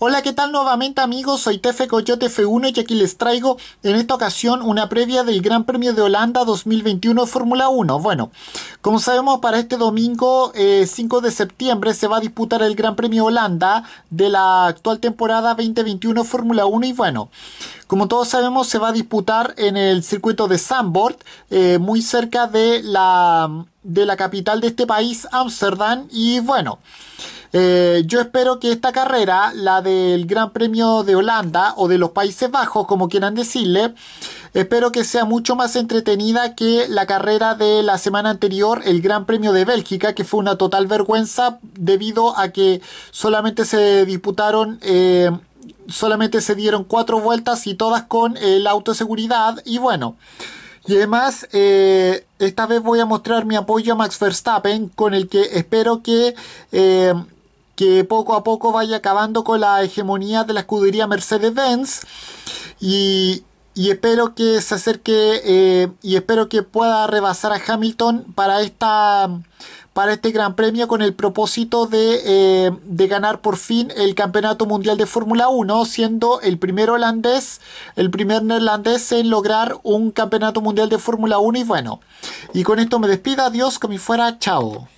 Hola, ¿qué tal nuevamente amigos? Soy Tefe Coyote F1 y aquí les traigo en esta ocasión una previa del Gran Premio de Holanda 2021 Fórmula 1. Bueno, como sabemos para este domingo 5 eh, de septiembre se va a disputar el Gran Premio Holanda de la actual temporada 2021 Fórmula 1 y bueno, como todos sabemos se va a disputar en el circuito de Zandvoort, eh, muy cerca de la, de la capital de este país, Ámsterdam y bueno... Eh, yo espero que esta carrera, la del Gran Premio de Holanda o de los Países Bajos, como quieran decirle, espero que sea mucho más entretenida que la carrera de la semana anterior, el Gran Premio de Bélgica, que fue una total vergüenza debido a que solamente se disputaron... Eh, solamente se dieron cuatro vueltas y todas con la autoseguridad. y bueno y además, eh, esta vez voy a mostrar mi apoyo a Max Verstappen, con el que espero que que poco a poco vaya acabando con la hegemonía de la escudería Mercedes-Benz y, espero que se acerque eh, y espero que pueda rebasar a Hamilton para esta para este gran premio con el propósito de, eh, ganar por fin el campeonato mundial de Fórmula 1, siendo el primer holandés, el primer neerlandés en lograr un campeonato mundial de Fórmula 1 y bueno, y con esto me despido, adiós, que me fuera, chao.